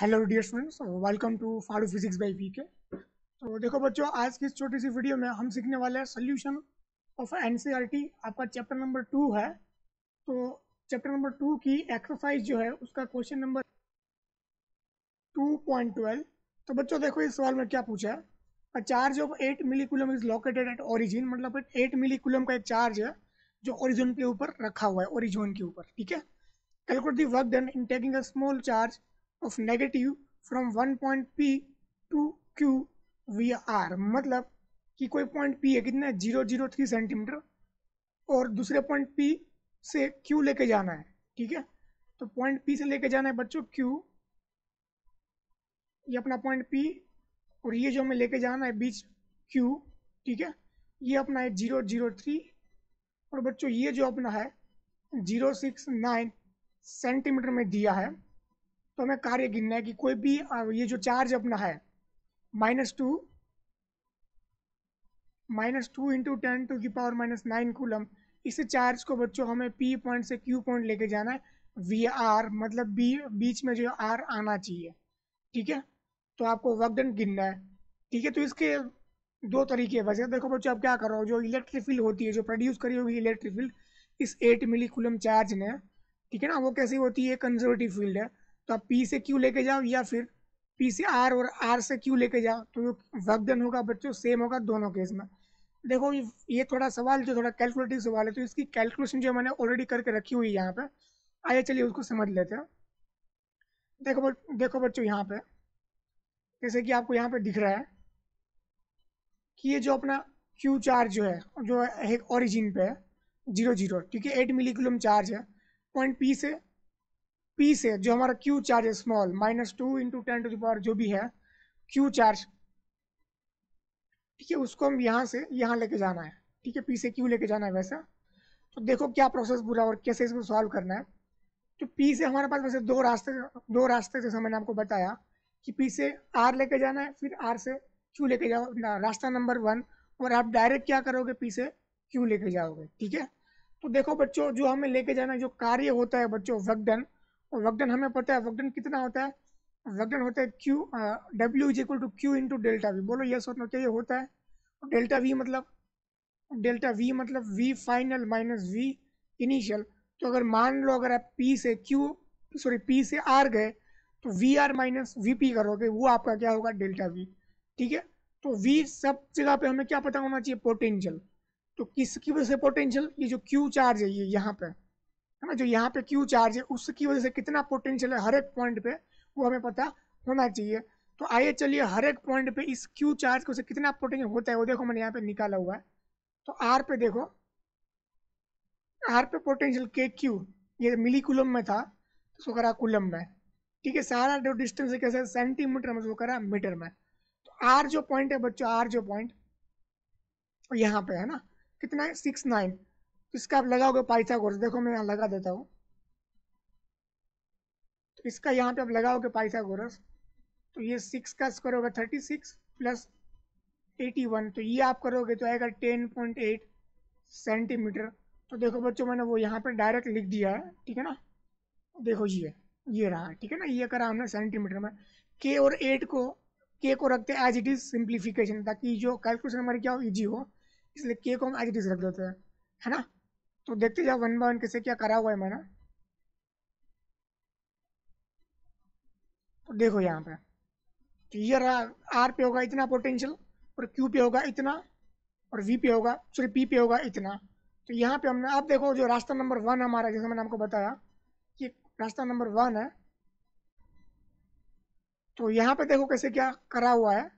hello dear students welcome to फारू physics by V K तो देखो बच्चों आज की इस छोटी सी वीडियो में हम सीखने वाले हैं सोल्यूशन ऑफ एनसीईआरटी आपका चैप्टर नंबर टू है तो चैप्टर नंबर टू की एक्सरसाइज जो है उसका question number two point twelve तो बच्चों देखो इस सवाल में क्या पूछा है a charge of eight millicoulomb is located at origin मतलब एट मिलीकुलम का एक चार्ज है जो ओरिजिन के ऊपर रखा हुआ है ओरिजिन के ऊपर ठीक है calculate the work done in taking a small charge of negative from one point P to Q via R मतलब कि कोई पॉइंट P है कितना जीरो जीरो थ्री सेंटीमीटर और दूसरे पॉइंट P से Q लेके जाना है ठीक है तो पॉइंट P से लेके जाना है बच्चों Q ये अपना पॉइंट P और ये जो हमें लेके जाना है बीच Q ठीक है ये अपना है जीरो जीरो थ्री और बच्चों ये जो अपना है जीरो सिक्स नाइन सेंटीमीटर में दिया है तो हमें कार्य गिनना है कि कोई भी ये जो चार्ज अपना है minus two minus two into ten to की पावर माइनस नाइन कूलम इस चार्ज को बच्चों हमें पी पॉइंट से क्यू पॉइंट लेके जाना है वी आर मतलब बी बीच में जो आर आना चाहिए ठीक है तो आपको वर्कडन गिनना है ठीक है तो इसके दो तरीके वैसे तो देखो बच्चों आप क्या करो जो इलेक्ट्रिफिल होती है जो प्रोड्यूस करी होगी इलेक्ट्रिफिल इस एट मिली कूलम चार्ज ने ठीक है ना वो कैसी होती है कंजर्वेटिव फील्ड है तो आप पी से क्यू लेके जाओ या फिर पी से आर और आर से क्यू लेके जाओ तो जो डन होगा बच्चों सेम होगा दोनों केस में देखो ये थोड़ा सवाल जो थोड़ा कैलकुलेटिव सवाल है तो इसकी कैलकुलेशन जो मैंने ऑलरेडी करके रखी हुई है यहाँ पे आइए चलिए उसको समझ लेते हैं देखो देखो बच्चों यहाँ पे जैसे कि आपको यहाँ पे दिख रहा है कि ये जो अपना क्यू चार्ज जो है जो है ओरिजिन पे है जीरो जीरो ठीक है एट मिली चार्ज है पॉइंट पी से पी से जो हमारा क्यू चार्ज है small minus two into ten to the power जो भी है क्यू चार्ज ठीक है उसको हम यहाँ से यहाँ लेके जाना है ठीक है पी से क्यू लेके जाना है वैसा तो देखो क्या प्रोसेस बुरा और कैसे इसको सॉल्व करना है तो पी से हमारे पास वैसे दो रास्ते दो रास्ते जैसे मैंने आपको बताया कि पी से आर लेके जाना है फिर आर से क्यू लेके जाओ ना रास्ता नंबर वन और आप डायरेक्ट क्या करोगे पी से क्यू लेके जाओगे ठीक है तो देखो बच्चों जो हमें लेके जाना जो कार्य होता है बच्चों वर्कडन और वगडन हमें पता है वगडन कितना होता है वगडन होता है Q W is equal to Q into delta V बोलो यस और ये होता है डेल्टा वी मतलब डेल्टा वी मतलब V final minus V initial तो अगर मान लो अगर आप पी से क्यू सॉरी पी से आर गए तो V R minus V P करोगे वो आपका क्या होगा डेल्टा वी ठीक है तो वी सब जगह पे हमें क्या पता होना चाहिए पोटेंशियल तो किसकी वजह से पोटेंशियल ये जो क्यू चार्ज है ये यहाँ पर है ना जो यहाँ पे क्यू चार्ज है उसकी वजह से कितना पोटेंशियल है हर एक पॉइंट पे वो हमें पता होना चाहिए तो आइए चलिए हर एक पॉइंट पे इस क्यू चार्ज को से कितना पोटेंशियल होता है वो देखो मैंने यहाँ पे निकाला हुआ है तो आर पे देखो आर पे पोटेंशियल के क्यू ये मिली कुलम में था तो सो करा कुलम में ठीक है सारा जो डिस्टेंस है कैसे सेंटीमीटर में सो करा मीटर में तो आर जो पॉइंट है बच्चों आर जो पॉइंट यहाँ पे है ना कितना है सिक्स नाइन इसका आप लगाओगे पाइथागोरस देखो मैं यहाँ लगा देता हूँ तो इसका यहाँ पे आप लगाओगे पाइथागोरस तो ये सिक्स का स्क्वायर होगा thirty six plus eighty one तो ये आप करोगे तो आएगा टेन पॉइंट एट सेंटीमीटर तो देखो बच्चों मैंने वो यहाँ पे डायरेक्ट लिख दिया है ठीक है ना देखो ये ये रहा ठीक है ना ये करा हमने सेंटीमीटर में के और एट को के को रखते हैं एज इट इज सिंप्लीफिकेशन ताकि जो कैलकुलेशन हमारी क्या हो ईजी हो इसलिए के को हम एज इट इज रख देते हैं है ना तो देखते जाओ वन बाय वन किसे क्या करा हुआ है मैंने तो देखो यहाँ पे तो ये रहा आर पे होगा इतना पोटेंशियल और क्यू पे होगा इतना और वी पे होगा सॉरी पी पे होगा इतना तो यहाँ पे हमने आप देखो जो रास्ता नंबर वन हमारा जैसे मैंने आपको बताया कि रास्ता नंबर वन है तो यहाँ पे देखो कैसे क्या करा हुआ है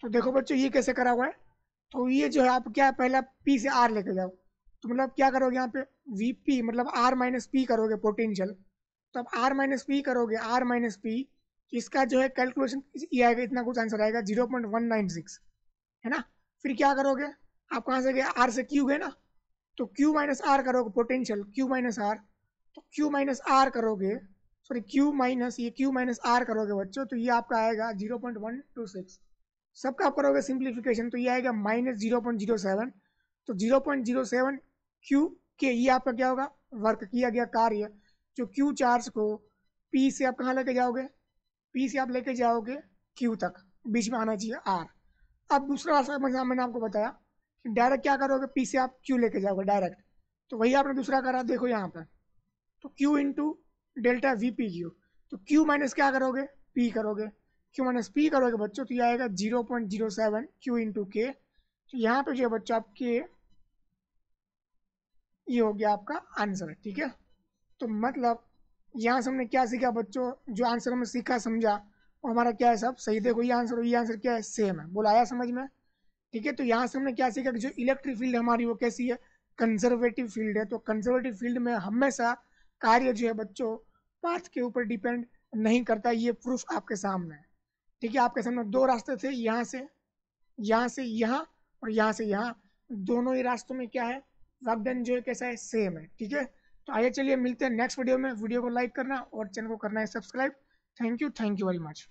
तो देखो बच्चों ये कैसे करा हुआ है तो ये जो है आप क्या है पहला पी से आर लेके जाओ तो मतलब क्या करोगे यहाँ पे वी मतलब आर माइनस पी करोगे पोटेंशियल तो आप आर माइनस पी करोगे आर माइनस पी तो इसका जो है कैलकुलेशन ये आएगा इतना कुछ आंसर आएगा zero point one nine six है ना फिर क्या करोगे आप कहाँ से गए आर से क्यू गए ना तो क्यू माइनस आर करोगे पोटेंशियल क्यू माइनस आर तो क्यू माइनस आर करोगे सॉरी क्यू माइनस ये क्यू माइनस आर करोगे बच्चों तो ये आपका आएगा zero point one two six सबका करोगे सिंप्लीफिकेशन तो ये आएगा minus zero point zero seven तो zero point zero seven Q के ये आपका क्या होगा वर्क किया गया कार्य जो क्यू चार्ज को पी से आप कहाँ लेके जाओगे पी से आप लेके जाओगे क्यू तक बीच में आना चाहिए आर अब दूसरा रास्ता मैंने आपको बताया कि डायरेक्ट क्या करोगे पी से आप क्यू लेके जाओगे डायरेक्ट तो वही आपने दूसरा करा देखो यहाँ पर तो Q into delta V P Q तो क्यू माइनस क्या करोगे पी करोगे क्यू माइनस पी करोगे बच्चों तो ये आएगा zero point zero seven Q into K तो यहाँ पे जो है बच्चों आपके ये हो गया आपका आंसर ठीक है तो मतलब यहाँ से हमने क्या सीखा बच्चों जो आंसर हमने सीखा समझा और हमारा क्या है सब सही देखो ये आंसर ये आंसर क्या है सेम है बोला आया समझ में ठीक है तो यहाँ से हमने क्या सीखा कि जो इलेक्ट्रिक फील्ड हमारी वो कैसी है कंजर्वेटिव फील्ड है तो कंजर्वेटिव फील्ड में हमेशा कार्य जो है बच्चों पाथ के ऊपर डिपेंड नहीं करता ये प्रूफ आपके सामने है ठीक है आपके सामने दो रास्ते थे यहाँ से यहाँ से यहाँ और यहाँ से यहाँ दोनों ही रास्तों में क्या है वर्क जो है कैसा है सेम है ठीक है तो आइए चलिए मिलते हैं नेक्स्ट वीडियो में वीडियो को लाइक करना और चैनल को करना है subscribe thank you thank you very much